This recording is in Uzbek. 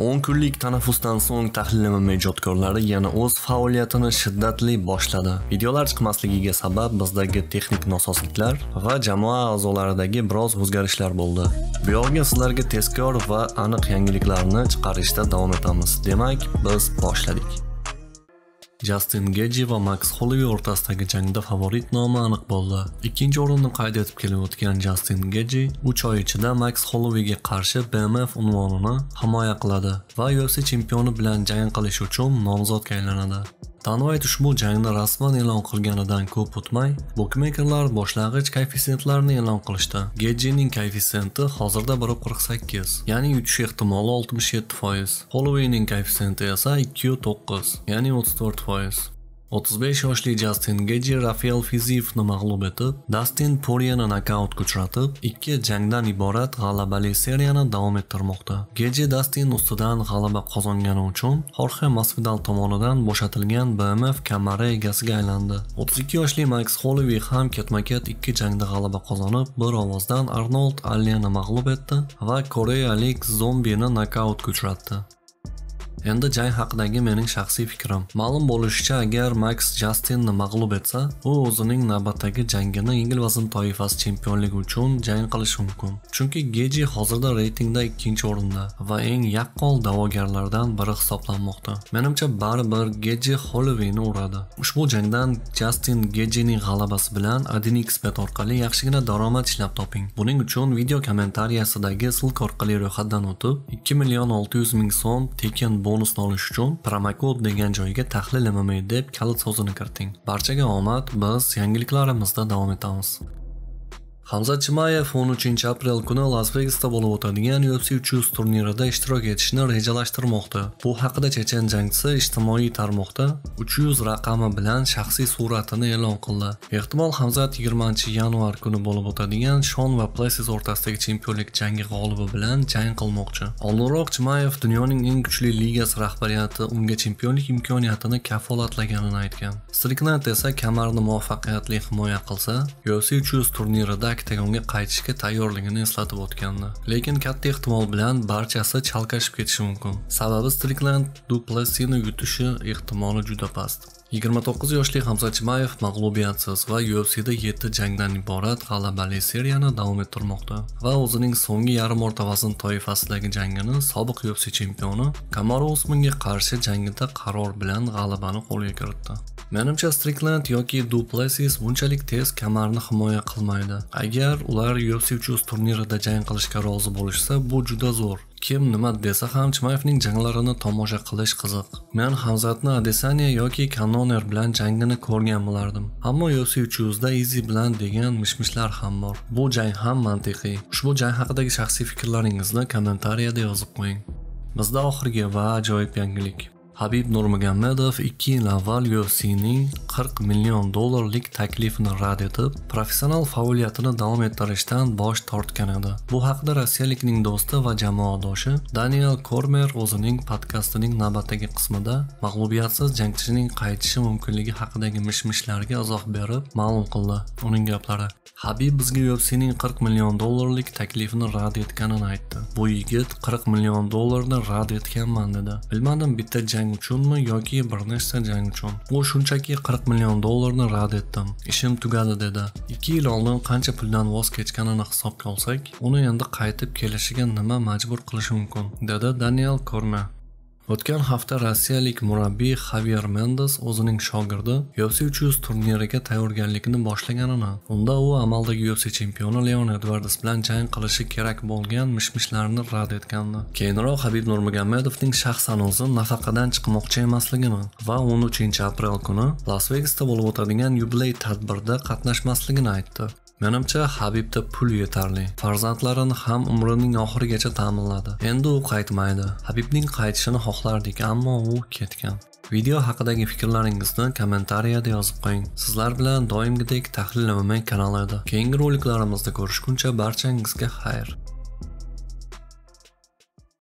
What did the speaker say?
10 kunlik tanaffusdan so'ng tahlil MMA ijodkorlari yana o'z faoliyatini shiddatli boshladi. Videolar chiqmasligiga sabab bizdagi texnik nosozliklar va jamoa a'zolaridagi biroz o'zgarishlar bo'ldi. Bu yog'iga sizlarga tezkor va aniq yangiliklarni chiqarishda davom etamiz. Demak, biz boshladik. Justin Getji va Max Holloway o'rtasidagi jangda favorit nomi aniq bo'ldi. Ikkinchi o'rinni qayd etib kelayotgan Justin Getji 3 oy ichida Max Hollowayga qarshi BMF unvonini himoya qiladi va UFC chempioni bilan jang qilish uchun nomzodga aylanadi. Tanvay ushbu jangni rasman e'lon qilganidan ko'p o'tmay, bukmekerlar boshlang'ich koeffitsiyentlarni e'lon qilishdi. Gejining koeffitsiyenti hozirda 1.48, ya'ni yutish ehtimoli 67%. Hollowayning koeffitsiyenti esa 2.9, ya'ni 34%. 35 yoshli Justin Getji Rafael Fiziyevni mag'lub etib, Dustin Poirierni nokautga uchratib, ikki jangdan iborat g'alabali seriyani davom ettirmoqda. Getji Dustin ustidan g'alaba qozongani uchun Jorge Masvidal tomonidan bo'shatilgan BMF kamari egasiga aylandi. 32 yoshli Max Holloway ham ketma-ket ikki jangda g'alaba qozonib, bir ovozdan Arnold Allenni mag'lub etdi va koreyalik Zombini nokautga uchratdi. Endi jang haqidagi mening shaxsiy fikrim. Ma'lum bo'lishicha, agar Max Justinni mag'lub etsa, u o'zining navbatdagi jangini yengil vazn toifasi chempionligi uchun jang qilishi mumkin. Chunki Geji hozirda reytingda 2-o'rinda va eng yaqqol da'vogarlardan biri hisoblanmoqda. Menimcha, baribir Geji Hollowayni uradi. Ushbu jangdan Justin Gejining g'alabasi bilan AdinX bet orqali yaxshigina daromad ishlab toping. Buning uchun video kommentariyasidagi silk orqali ro'yxatdan o'tib, 2 million 600 ming so'm tekin bonusni olish uchun promokod degan joyga tahlil mma deb kalit so'zini kiriting barchaga omad biz yangiliklarimizda davom etamiz Hamza Chimayev 13 aprel kuni Las Vegasda bo'lib o'tadigan UFC 300 turnirida ishtirok etishni rejalashtirmoqda. Bu haqida chechen jangchisi ijtimoiy tarmoqda 300 raqami bilan shaxsiy suratini e'lon qildi. Ehtimol Hamza 20-yanvar kuni bo'lib o'tadigan Shon va Plessis o'rtasidagi chempionlik jangi g'olibi bilan jang qilmoqchi. Oldinroq Chimayev dunyoning eng kuchli ligasi rahbariyati unga chempionlik imkoniyatini kafolatlaganini aytgan. Strickland esa kamarni muvaffaqiyatli himoya qilsa, UFC 300 turnirida oktagonga qaytishga tayyorligini eslatib o'tgandi lekin katta ehtimol bilan barchasi chalkashib ketishi mumkin sababi strikland duplessini yutishi ehtimoli juda past 29 yoshli Hamza Chimayev mag'lubiyatsiz va UFCda 7 jangdan iborat g'alabali seriyani davom ettirmoqda va o'zining so'nggi yarim o'rta vazn toifasidagi jangini sobiq UFC chempioni Kamaru Usmonga qarshi jangida qaror bilan g'alabani qo'lga kiritdi. Menimcha Strickland yoki Duplessis bunchalik tez kamarni himoya qilmaydi. Agar ular UFC 300 turnirida jang qilishga rozi bo'lishsa, bu juda zo'r. Kim nima desa ham Chimayevning janglarini tomosha qilish qiziq. Men Hamzatni Adesanya yoki Kanoner bilan jangini ko'rgan bo'lardim. Ammo UFC 300 da Izzy bilan degan mishmishlar ham bor. Bu jang ham mantiqiy. Ushbu jang haqidagi shaxsiy fikrlaringizni kommentariyada yozib qo'ying. Bizda oxirgi va ajoyib yangilik. Habib Nurmagomedov 2 yil avval UFC'ning 40 million dollarlik taklifini rad etib, professional faoliyatini davom ettirishdan bosh tortgan edi. Bu haqida rossiyalikning do'sti va jamoadoshi Daniel Kormer o'zining podkastining navbatdagi qismida mag'lubiyatsiz jangchining qaytishi mumkinligi haqidagi mishmishlarga izoh berib, ma'lum qildi. Uning gaplari: Habib bizga UFC'ning 40 million dollarlik taklifini rad etganini aytdi. Bu yigit 40 million dollarni rad etganman dedi. Bilmadim bitta jang jang uchunmi yoki bir nechta jang uchun u shunchaki 40 million dollarni rad etdim ishim tugadi dedi 2 yil oldin qancha puldan voz kechganini hisobga olsak uni endi qaytib kelishiga nima majbur qilishi mumkin dedi daniel korme O'tgan hafta rossiyalik murabbiy xavier Mendes o'zining shogirdi UFC yuz turniriga tayyorgarlikni boshlaganini, unda u amaldagi UFC chempioni Leon edvardes bilan jang qilishi kerak bo'lgan mishmishlarni rad etgandi. Keyinroq Habib Nurmagomedovning shaxsan o'zi nafaqadan chiqmoqchi emasligini va 13 aprel kuni Las Vegasda bo'lib o'tadigan yubiley tadbirda qatnashmasligini aytdi. Menimcha Habibda pul yetarli. Farzandlarini ham umrining oxirigacha ta'minladi. Endi u qaytmaydi. Habibning qaytishini xohlardik, ammo u ketgan. Video haqidagi fikrlaringizni kommentariyada yozib qo'ying. Sizlar bilan doimgidek tahlil umumiy kanalida. Keyingi roliklarimizda ko'rishguncha barchangizga xayr.